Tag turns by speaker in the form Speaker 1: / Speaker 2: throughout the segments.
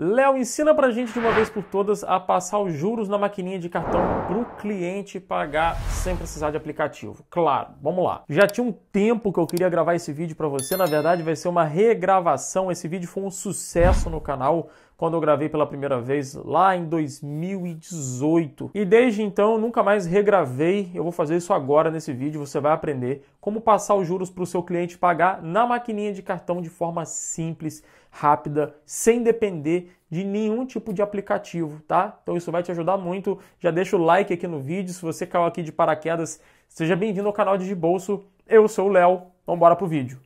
Speaker 1: Léo, ensina pra gente de uma vez por todas a passar os juros na maquininha de cartão pro cliente pagar sem precisar de aplicativo. Claro, vamos lá. Já tinha um tempo que eu queria gravar esse vídeo para você, na verdade vai ser uma regravação. Esse vídeo foi um sucesso no canal quando eu gravei pela primeira vez lá em 2018. E desde então nunca mais regravei. Eu vou fazer isso agora nesse vídeo. Você vai aprender como passar os juros para o seu cliente pagar na maquininha de cartão de forma simples, rápida, sem depender de nenhum tipo de aplicativo, tá? Então isso vai te ajudar muito. Já deixa o like aqui no vídeo. Se você caiu aqui de paraquedas, seja bem-vindo ao canal de, de Bolso. Eu sou o Léo. Vamos embora pro vídeo.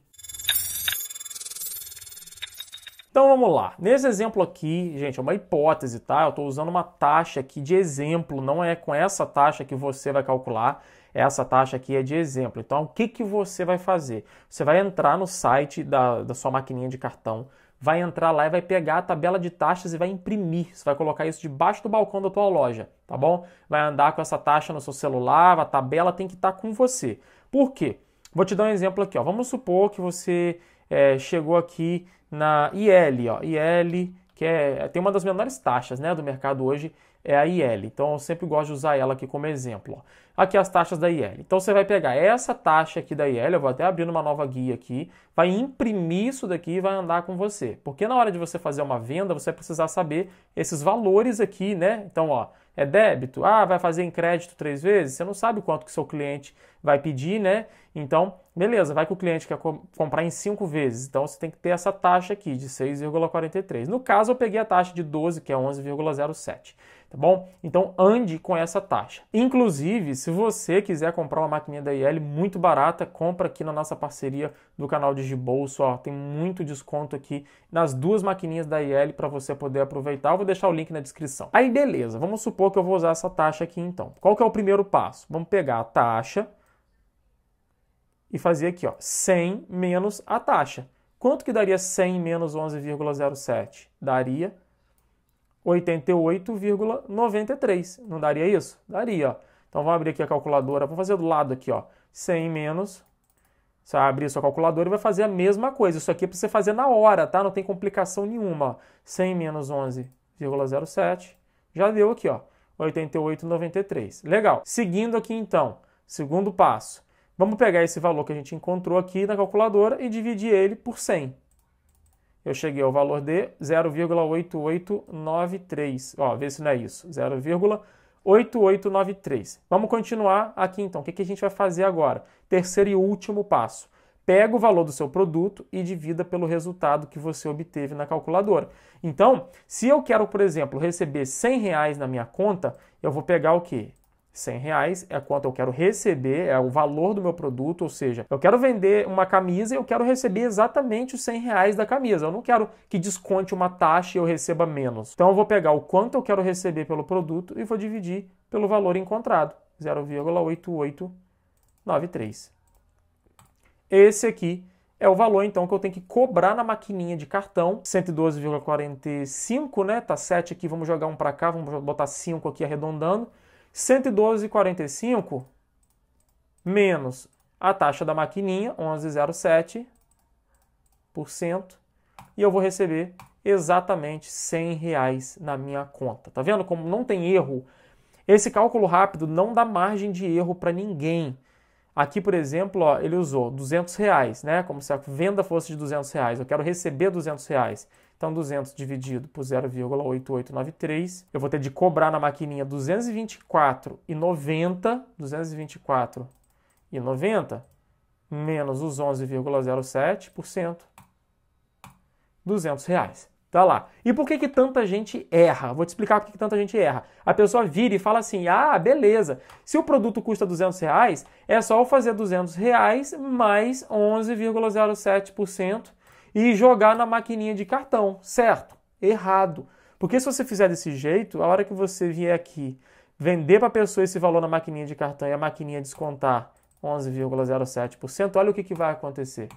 Speaker 1: Então vamos lá. Nesse exemplo aqui, gente, é uma hipótese, tá? Eu estou usando uma taxa aqui de exemplo, não é com essa taxa que você vai calcular. Essa taxa aqui é de exemplo. Então, o que, que você vai fazer? Você vai entrar no site da, da sua maquininha de cartão, vai entrar lá e vai pegar a tabela de taxas e vai imprimir. Você vai colocar isso debaixo do balcão da tua loja, tá bom? Vai andar com essa taxa no seu celular, a tabela tem que estar tá com você. Por quê? Vou te dar um exemplo aqui, ó. Vamos supor que você é, chegou aqui na IL, ó, IL, que é, tem uma das menores taxas né, do mercado hoje, é a IL. Então eu sempre gosto de usar ela aqui como exemplo. Aqui as taxas da IL. Então você vai pegar essa taxa aqui da IL, eu vou até abrir uma nova guia aqui, vai imprimir isso daqui e vai andar com você. Porque na hora de você fazer uma venda, você vai precisar saber esses valores aqui, né? Então, ó, é débito? Ah, vai fazer em crédito três vezes? Você não sabe quanto que seu cliente vai pedir, né? Então, beleza, vai que o cliente quer comprar em cinco vezes. Então, você tem que ter essa taxa aqui de 6,43. No caso, eu peguei a taxa de 12, que é 11,07 tá bom? Então ande com essa taxa. Inclusive, se você quiser comprar uma maquininha da IL muito barata, compra aqui na nossa parceria do canal Digibolso, ó, tem muito desconto aqui nas duas maquininhas da IL para você poder aproveitar. Eu vou deixar o link na descrição. Aí beleza, vamos supor que eu vou usar essa taxa aqui então. Qual que é o primeiro passo? Vamos pegar a taxa e fazer aqui, ó, 100 menos a taxa. Quanto que daria 100 menos 11,07? Daria 88,93. Não daria isso? Daria, Então vamos abrir aqui a calculadora, vou fazer do lado aqui, ó. 100 menos. Você vai abrir sua calculadora e vai fazer a mesma coisa. Isso aqui é para você fazer na hora, tá? Não tem complicação nenhuma. 100 menos 11,07. Já deu aqui, ó. 88,93. Legal. Seguindo aqui então, segundo passo. Vamos pegar esse valor que a gente encontrou aqui na calculadora e dividir ele por 100 eu cheguei ao valor de 0,8893. Ó, vê se não é isso. 0,8893. Vamos continuar aqui então. O que, que a gente vai fazer agora? Terceiro e último passo. Pega o valor do seu produto e divida pelo resultado que você obteve na calculadora. Então, se eu quero, por exemplo, receber 100 reais na minha conta, eu vou pegar o quê? 100 reais é quanto eu quero receber, é o valor do meu produto, ou seja, eu quero vender uma camisa e eu quero receber exatamente os 100 reais da camisa. Eu não quero que desconte uma taxa e eu receba menos. Então eu vou pegar o quanto eu quero receber pelo produto e vou dividir pelo valor encontrado, 0,8893. Esse aqui é o valor então que eu tenho que cobrar na maquininha de cartão, 112,45, né? Tá 7 aqui, vamos jogar um para cá, vamos botar 5 aqui arredondando. 112,45 menos a taxa da maquininha, 11,07%, e eu vou receber exatamente 100 reais na minha conta. Tá vendo como não tem erro? Esse cálculo rápido não dá margem de erro para ninguém. Aqui, por exemplo, ó, ele usou 200 reais, né? Como se a venda fosse de 200 reais. Eu quero receber 200 reais. Então, 200 dividido por 0,8893, eu vou ter de cobrar na maquininha 224,90, 224,90 menos os 11,07%, 200 reais. Tá lá. E por que, que tanta gente erra? Vou te explicar por que, que tanta gente erra. A pessoa vira e fala assim: ah, beleza, se o produto custa 200 reais, é só eu fazer 200 reais mais 11,07% e jogar na maquininha de cartão, certo? Errado. Porque se você fizer desse jeito, a hora que você vier aqui vender para a pessoa esse valor na maquininha de cartão e a maquininha descontar 11,07%, olha o que, que vai acontecer.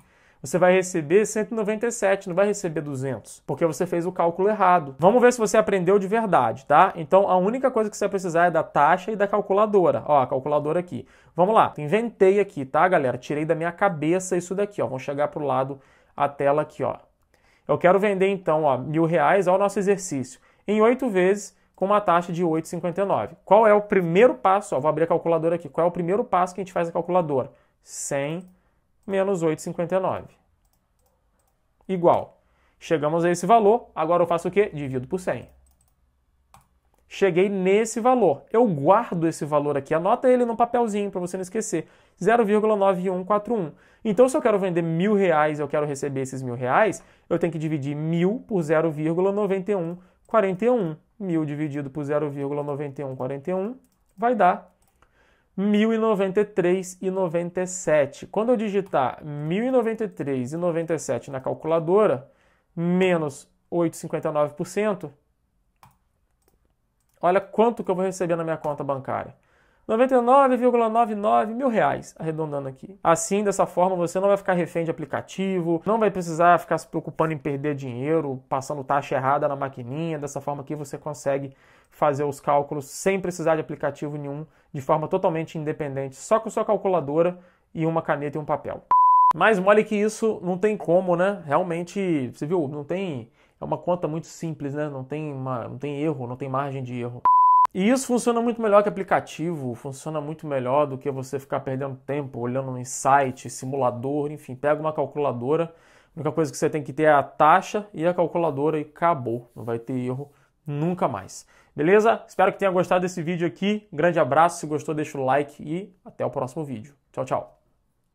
Speaker 1: Você vai receber 197, não vai receber 200, porque você fez o cálculo errado. Vamos ver se você aprendeu de verdade, tá? Então a única coisa que você vai precisar é da taxa e da calculadora. Ó, a calculadora aqui. Vamos lá, inventei aqui, tá, galera? Tirei da minha cabeça isso daqui, ó. Vamos chegar pro lado a tela aqui, ó. Eu quero vender então, ó, mil reais ao nosso exercício em oito vezes com uma taxa de 8,59. Qual é o primeiro passo? Ó, vou abrir a calculadora aqui. Qual é o primeiro passo que a gente faz na calculadora? 100 menos 8,59. Igual. Chegamos a esse valor, agora eu faço o quê? Divido por 100 cheguei nesse valor. Eu guardo esse valor aqui, anota ele no papelzinho para você não esquecer. 0,9141. Então, se eu quero vender mil reais, eu quero receber esses mil reais, eu tenho que dividir mil por 0,9141. Mil dividido por 0,9141 vai dar 1093,97. Quando eu digitar 1093,97 na calculadora, menos 8,59%, Olha quanto que eu vou receber na minha conta bancária. 99,99 mil reais, arredondando aqui. Assim, dessa forma, você não vai ficar refém de aplicativo, não vai precisar ficar se preocupando em perder dinheiro, passando taxa errada na maquininha. Dessa forma aqui, você consegue fazer os cálculos sem precisar de aplicativo nenhum, de forma totalmente independente, só com sua calculadora e uma caneta e um papel. Mas mole que isso, não tem como, né? Realmente, você viu, não tem. É uma conta muito simples, né? Não tem, uma, não tem erro, não tem margem de erro. E isso funciona muito melhor que aplicativo, funciona muito melhor do que você ficar perdendo tempo olhando um site, simulador, enfim, pega uma calculadora. A única coisa que você tem que ter é a taxa e a calculadora e acabou. Não vai ter erro nunca mais. Beleza? Espero que tenha gostado desse vídeo aqui. Grande abraço. Se gostou, deixa o like e até o próximo vídeo. Tchau, tchau.